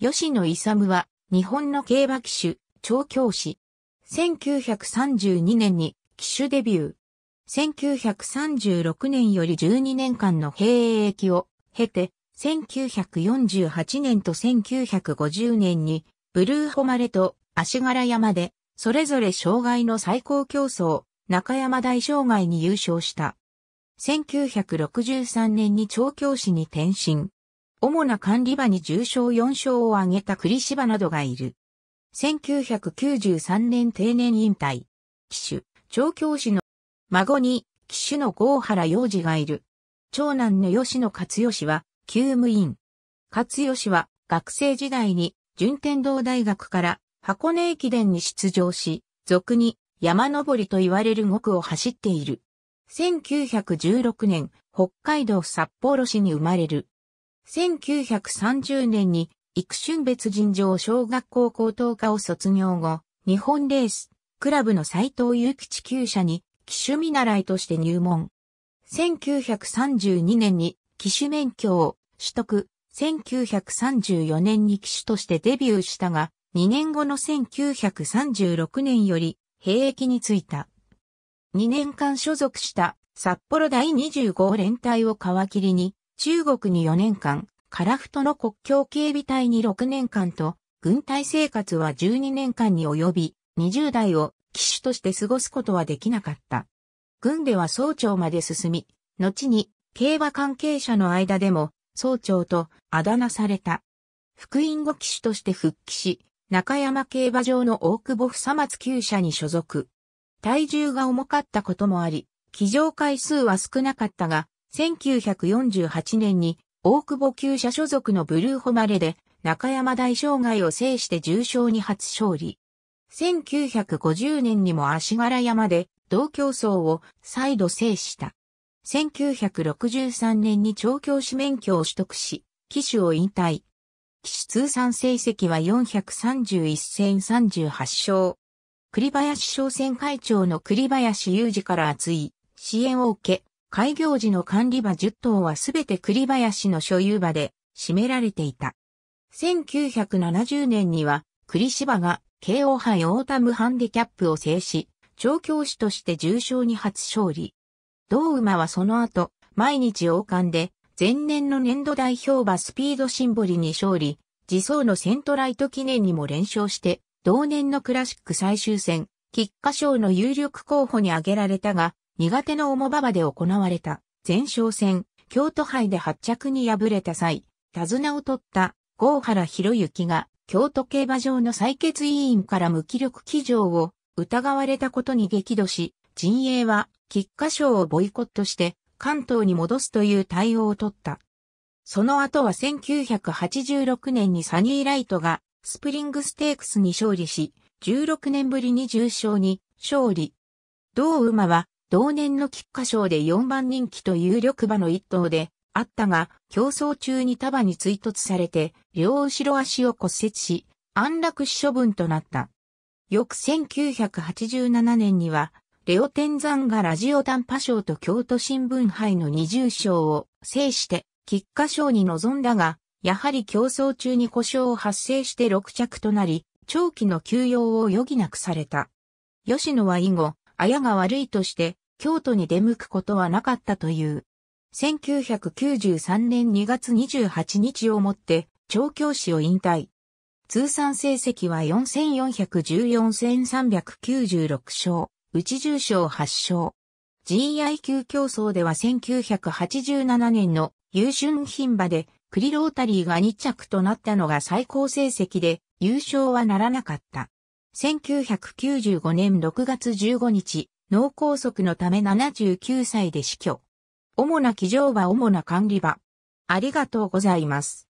吉野勇は、日本の競馬騎手、調教師。1932年に騎手デビュー。1936年より12年間の兵役を経て、1948年と1950年に、ブルーホマレと足柄山で、それぞれ障害の最高競争、中山大障害に優勝した。1963年に調教師に転身。主な管理場に重賞4勝を挙げた栗芝などがいる。1993年定年引退。騎手、調教師の孫に騎手の郷原洋二がいる。長男の吉野勝義は、旧務員。勝義は、学生時代に、順天堂大学から箱根駅伝に出場し、俗に山登りと言われる5区を走っている。1916年、北海道札幌市に生まれる。1930年に、育春別人上小学校高等科を卒業後、日本レース、クラブの斎藤祐吉厩舎に、騎手見習いとして入門。1932年に騎手免許を取得。1934年に騎手としてデビューしたが、2年後の1936年より兵役に就いた。2年間所属した札幌第25連隊を皮切りに中国に4年間、カラフトの国境警備隊に6年間と、軍隊生活は12年間に及び、20代を騎手として過ごすことはできなかった。軍では総長まで進み、後に競馬関係者の間でも総長とあだ名された。福音後騎手として復帰し、中山競馬場の大久保久松厩舎に所属。体重が重かったこともあり、騎乗回数は少なかったが、1948年に大久保旧社所属のブルーホマレで中山大障害を制して重賞に初勝利。1950年にも足柄山で同競争を再度制した。1963年に調教師免許を取得し、騎手を引退。騎手通算成績は431戦38勝。栗林商船会長の栗林雄二から厚い支援を受け、開業時の管理場10頭はすべて栗林の所有場で占められていた。1970年には栗芝が慶応杯オータムハンデキャップを制し、調教師として重賞に初勝利。同馬はその後、毎日王冠で、前年の年度代表馬スピードシンボリに勝利、自走のセントライト記念にも連勝して、同年のクラシック最終戦、菊花賞の有力候補に挙げられたが、苦手の重馬場で行われた前哨戦、京都杯で発着に敗れた際、手綱を取った郷原博之が京都競馬場の採決委員から無気力騎乗を疑われたことに激怒し、陣営は菊花賞をボイコットして関東に戻すという対応を取った。その後は1986年にサニーライトがスプリングステークスに勝利し、16年ぶりに重賞に勝利。同馬は同年の菊花賞で4番人気という緑馬の一頭で、あったが、競争中に束に追突されて、両後ろ足を骨折し、安楽死処分となった。翌1987年には、レオ天山がラジオ短波賞と京都新聞杯の二重賞を制して、菊花賞に臨んだが、やはり競争中に故障を発生して6着となり、長期の休養を余儀なくされた。吉野は以後、綾が悪いとして、京都に出向くことはなかったという。1993年2月28日をもって、調教師を引退。通算成績は4414 396勝、内重賞8勝。GI 級競争では1987年の優春品馬で、クリロータリーが2着となったのが最高成績で、優勝はならなかった。1995年6月15日、脳梗塞のため79歳で死去。主な騎乗馬主な管理馬。ありがとうございます。